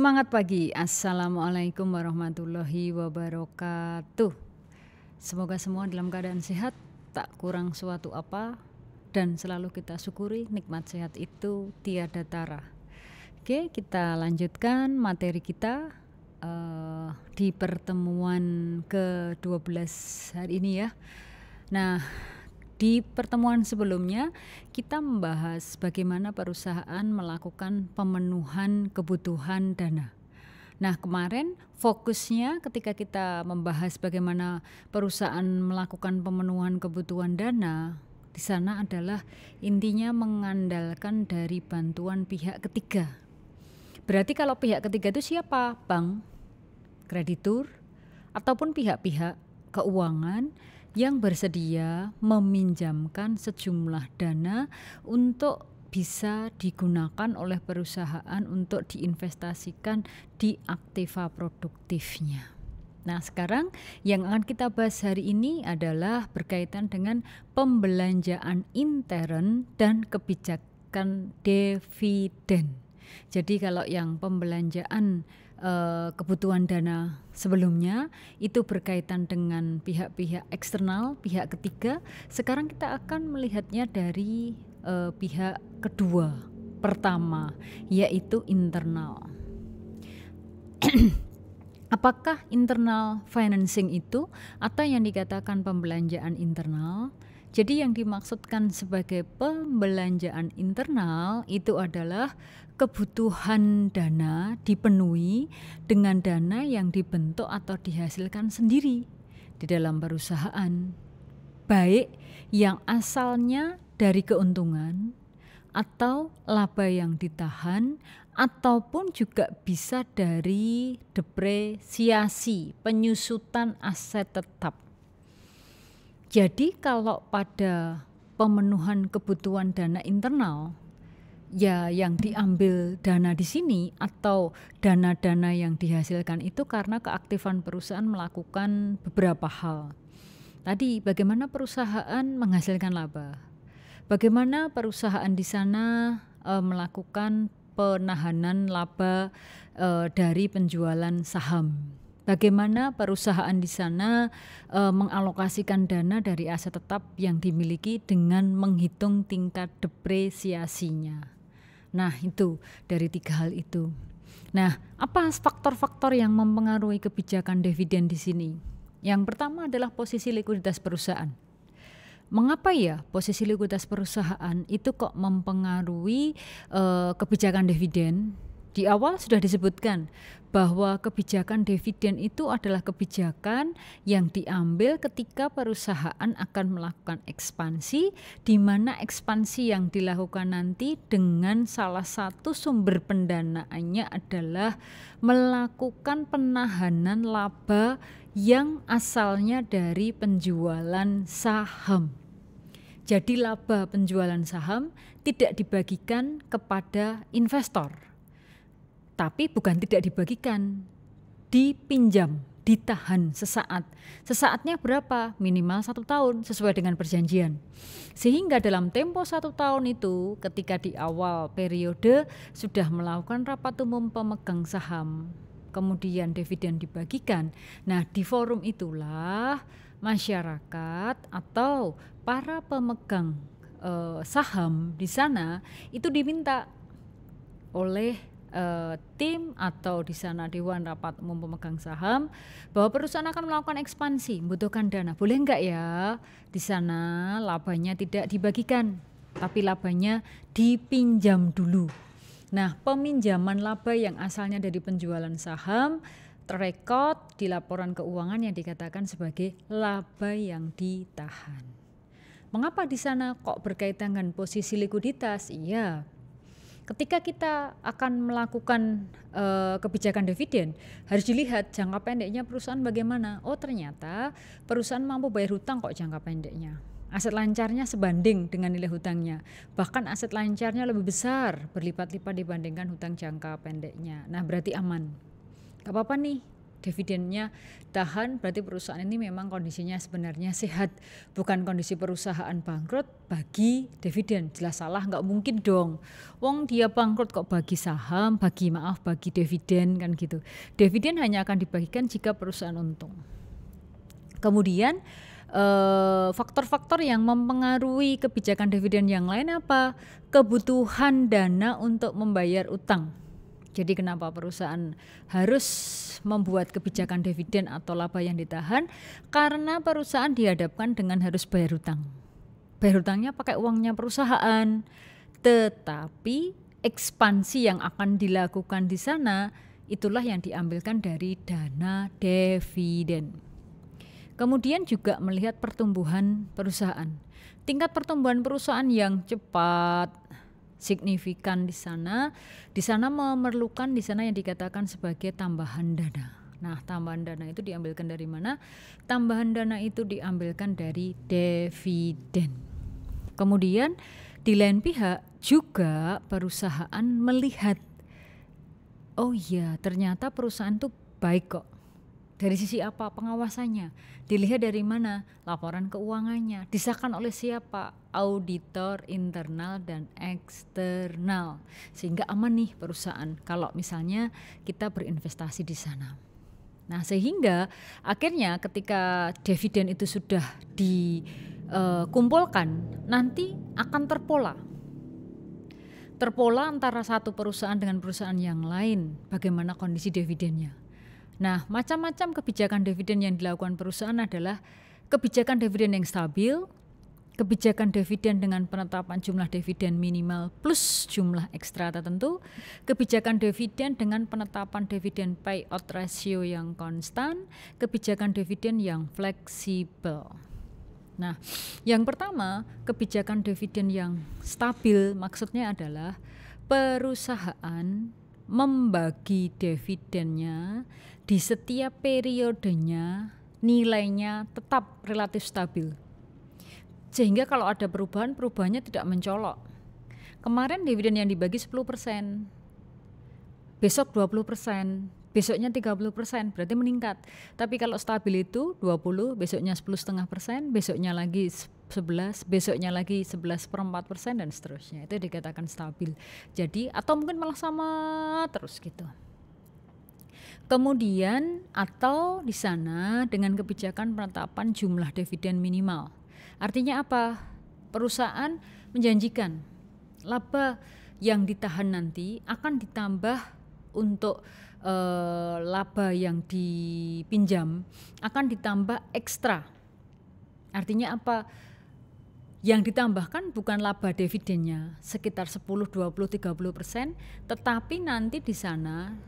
Semangat pagi, Assalamualaikum warahmatullahi wabarakatuh. Semoga semua dalam keadaan sehat, tak kurang suatu apa, dan selalu kita syukuri nikmat sehat itu tiada tara. Oke, kita lanjutkan materi kita uh, di pertemuan ke-12 hari ini ya. Nah, di pertemuan sebelumnya, kita membahas bagaimana perusahaan melakukan pemenuhan kebutuhan dana. Nah, kemarin fokusnya ketika kita membahas bagaimana perusahaan melakukan pemenuhan kebutuhan dana, di sana adalah intinya mengandalkan dari bantuan pihak ketiga. Berarti kalau pihak ketiga itu siapa? Bank, kreditur, ataupun pihak-pihak keuangan yang bersedia meminjamkan sejumlah dana untuk bisa digunakan oleh perusahaan untuk diinvestasikan di aktiva produktifnya. Nah, sekarang yang akan kita bahas hari ini adalah berkaitan dengan pembelanjaan intern dan kebijakan dividen. Jadi kalau yang pembelanjaan uh, kebutuhan dana sebelumnya itu berkaitan dengan pihak-pihak eksternal, pihak ketiga, sekarang kita akan melihatnya dari uh, pihak kedua. Pertama, yaitu internal. Apakah internal financing itu atau yang dikatakan pembelanjaan internal? Jadi yang dimaksudkan sebagai pembelanjaan internal itu adalah kebutuhan dana dipenuhi dengan dana yang dibentuk atau dihasilkan sendiri di dalam perusahaan. Baik yang asalnya dari keuntungan atau laba yang ditahan ataupun juga bisa dari depresiasi, penyusutan aset tetap. Jadi kalau pada pemenuhan kebutuhan dana internal ya yang diambil dana di sini atau dana-dana yang dihasilkan itu karena keaktifan perusahaan melakukan beberapa hal. Tadi bagaimana perusahaan menghasilkan laba? Bagaimana perusahaan di sana e, melakukan penahanan laba e, dari penjualan saham Bagaimana perusahaan di sana e, mengalokasikan dana dari aset tetap yang dimiliki dengan menghitung tingkat depresiasinya? Nah, itu dari tiga hal itu. Nah, apa faktor-faktor yang mempengaruhi kebijakan dividen di sini? Yang pertama adalah posisi likuiditas perusahaan. Mengapa ya posisi likuiditas perusahaan itu kok mempengaruhi e, kebijakan dividen? di awal sudah disebutkan bahwa kebijakan dividen itu adalah kebijakan yang diambil ketika perusahaan akan melakukan ekspansi di mana ekspansi yang dilakukan nanti dengan salah satu sumber pendanaannya adalah melakukan penahanan laba yang asalnya dari penjualan saham. Jadi laba penjualan saham tidak dibagikan kepada investor tapi bukan tidak dibagikan. Dipinjam, ditahan sesaat. Sesaatnya berapa? Minimal satu tahun sesuai dengan perjanjian. Sehingga dalam tempo satu tahun itu ketika di awal periode sudah melakukan rapat umum pemegang saham, kemudian dividen dibagikan. Nah di forum itulah masyarakat atau para pemegang eh, saham di sana itu diminta oleh uh, tim atau di sana dewan rapat umum pemegang saham bahwa perusahaan akan melakukan ekspansi membutuhkan dana boleh nggak ya di sana labanya tidak dibagikan tapi labanya dipinjam dulu nah peminjaman laba yang asalnya dari penjualan saham terrekod di laporan keuangan yang dikatakan sebagai laba yang ditahan. Mengapa di sana kok berkaitan dengan posisi likuiditas? Iya, ketika kita akan melakukan uh, kebijakan dividen harus dilihat jangka pendeknya perusahaan bagaimana. Oh ternyata perusahaan mampu bayar hutang kok jangka pendeknya. Aset lancarnya sebanding dengan nilai hutangnya. Bahkan aset lancarnya lebih besar berlipat-lipat dibandingkan hutang jangka pendeknya. Nah berarti aman. Gak apa-apa nih dividennya tahan berarti perusahaan ini memang kondisinya sebenarnya sehat bukan kondisi perusahaan bangkrut bagi dividen jelas salah nggak mungkin dong wong dia bangkrut kok bagi saham bagi maaf bagi dividen kan gitu dividen hanya akan dibagikan jika perusahaan untung kemudian eh, faktor-faktor yang mempengaruhi kebijakan dividen yang lain apa kebutuhan dana untuk membayar utang jadi kenapa perusahaan harus membuat kebijakan dividen atau laba yang ditahan? Karena perusahaan dihadapkan dengan harus bayar hutang. Bayar hutangnya pakai uangnya perusahaan. Tetapi ekspansi yang akan dilakukan di sana itulah yang diambilkan dari dana dividen. Kemudian juga melihat pertumbuhan perusahaan. Tingkat pertumbuhan perusahaan yang cepat signifikan di sana. Di sana memerlukan di sana yang dikatakan sebagai tambahan dana. Nah, tambahan dana itu diambilkan dari mana? Tambahan dana itu diambilkan dari dividen. Kemudian di lain pihak juga perusahaan melihat oh iya, ternyata perusahaan itu baik kok. Dari sisi apa pengawasannya? Dilihat dari mana? Laporan keuangannya. Disahkan oleh siapa? Auditor internal dan eksternal. Sehingga aman nih perusahaan kalau misalnya kita berinvestasi di sana. Nah, sehingga akhirnya ketika dividen itu sudah dikumpulkan, eh, nanti akan terpola terpola antara satu perusahaan dengan perusahaan yang lain bagaimana kondisi dividennya Nah, macam-macam kebijakan dividen yang dilakukan perusahaan adalah kebijakan dividen yang stabil, kebijakan dividen dengan penetapan jumlah dividen minimal plus jumlah ekstra tertentu, kebijakan dividen dengan penetapan dividen payout ratio yang konstan, kebijakan dividen yang fleksibel. Nah, yang pertama, kebijakan dividen yang stabil maksudnya adalah perusahaan membagi dividennya di setiap periodenya nilainya tetap relatif stabil. Sehingga kalau ada perubahan, perubahannya tidak mencolok. Kemarin dividen yang dibagi 10%, besok 20%, besoknya 30%, berarti meningkat. Tapi kalau stabil itu 20, besoknya persen, besoknya lagi 11, besoknya lagi 11 per 4 persen dan seterusnya. Itu dikatakan stabil. Jadi atau mungkin malah sama terus gitu. Kemudian atau di sana dengan kebijakan penetapan jumlah dividen minimal. Artinya apa? Perusahaan menjanjikan laba yang ditahan nanti akan ditambah untuk e, laba yang dipinjam akan ditambah ekstra. Artinya apa? Yang ditambahkan bukan laba dividennya sekitar 10, 20, 30 persen, tetapi nanti di sana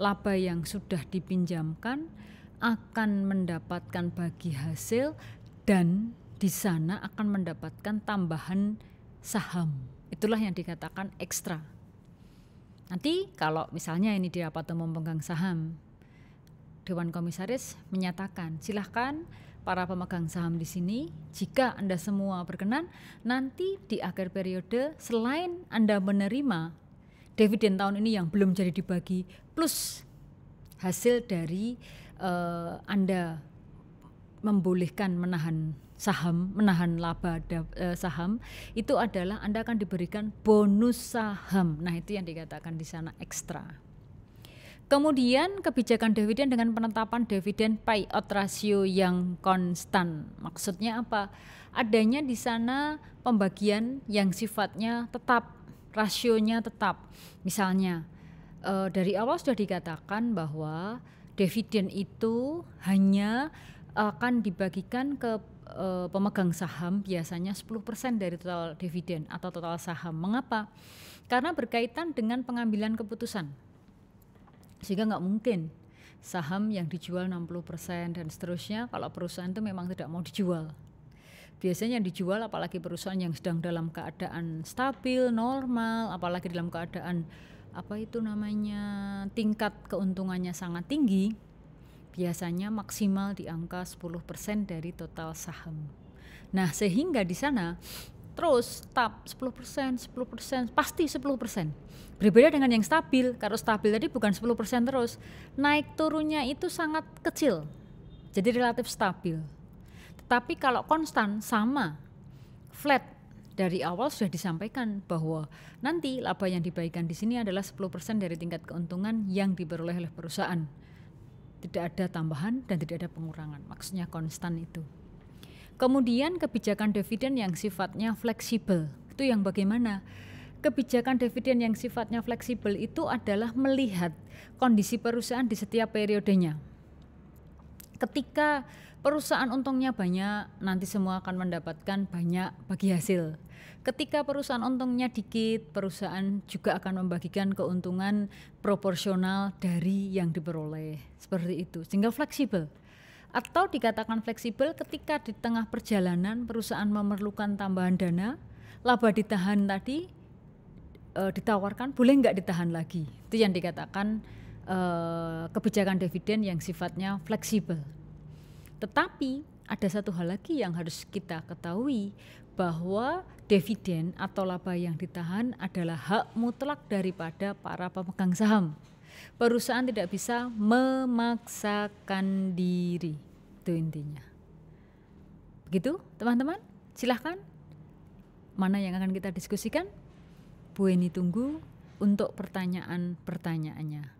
laba yang sudah dipinjamkan akan mendapatkan bagi hasil dan di sana akan mendapatkan tambahan saham. Itulah yang dikatakan ekstra. Nanti kalau misalnya ini di rapat umum pemegang saham, Dewan Komisaris menyatakan, silahkan para pemegang saham di sini, jika Anda semua berkenan, nanti di akhir periode selain Anda menerima dividen tahun ini yang belum jadi dibagi plus hasil dari uh, Anda membolehkan menahan saham, menahan laba da, uh, saham itu adalah Anda akan diberikan bonus saham. Nah, itu yang dikatakan di sana ekstra. Kemudian kebijakan dividen dengan penetapan dividen payout ratio yang konstan. Maksudnya apa? Adanya di sana pembagian yang sifatnya tetap rasionya tetap. Misalnya uh, dari awal sudah dikatakan bahwa dividen itu hanya akan dibagikan ke uh, pemegang saham biasanya 10% dari total dividen atau total saham. Mengapa? Karena berkaitan dengan pengambilan keputusan. Sehingga nggak mungkin saham yang dijual 60% dan seterusnya kalau perusahaan itu memang tidak mau dijual biasanya yang dijual apalagi perusahaan yang sedang dalam keadaan stabil, normal, apalagi dalam keadaan apa itu namanya tingkat keuntungannya sangat tinggi, biasanya maksimal di angka 10% dari total saham. Nah, sehingga di sana terus tap 10%, 10%, pasti 10%. Berbeda dengan yang stabil, kalau stabil tadi bukan 10% terus, naik turunnya itu sangat kecil. Jadi relatif stabil tetapi kalau konstan sama flat dari awal sudah disampaikan bahwa nanti laba yang dibaikan di sini adalah 10% dari tingkat keuntungan yang diperoleh oleh perusahaan. Tidak ada tambahan dan tidak ada pengurangan. Maksudnya konstan itu. Kemudian kebijakan dividen yang sifatnya fleksibel. Itu yang bagaimana? Kebijakan dividen yang sifatnya fleksibel itu adalah melihat kondisi perusahaan di setiap periodenya ketika perusahaan untungnya banyak, nanti semua akan mendapatkan banyak bagi hasil. Ketika perusahaan untungnya dikit, perusahaan juga akan membagikan keuntungan proporsional dari yang diperoleh. Seperti itu, sehingga fleksibel. Atau dikatakan fleksibel ketika di tengah perjalanan perusahaan memerlukan tambahan dana, laba ditahan tadi e, ditawarkan boleh nggak ditahan lagi. Itu yang dikatakan Eh, kebijakan dividen yang sifatnya fleksibel. Tetapi ada satu hal lagi yang harus kita ketahui bahwa dividen atau laba yang ditahan adalah hak mutlak daripada para pemegang saham. Perusahaan tidak bisa memaksakan diri. Itu intinya. Begitu, teman-teman? Silahkan. Mana yang akan kita diskusikan? Bu Eni tunggu untuk pertanyaan-pertanyaannya.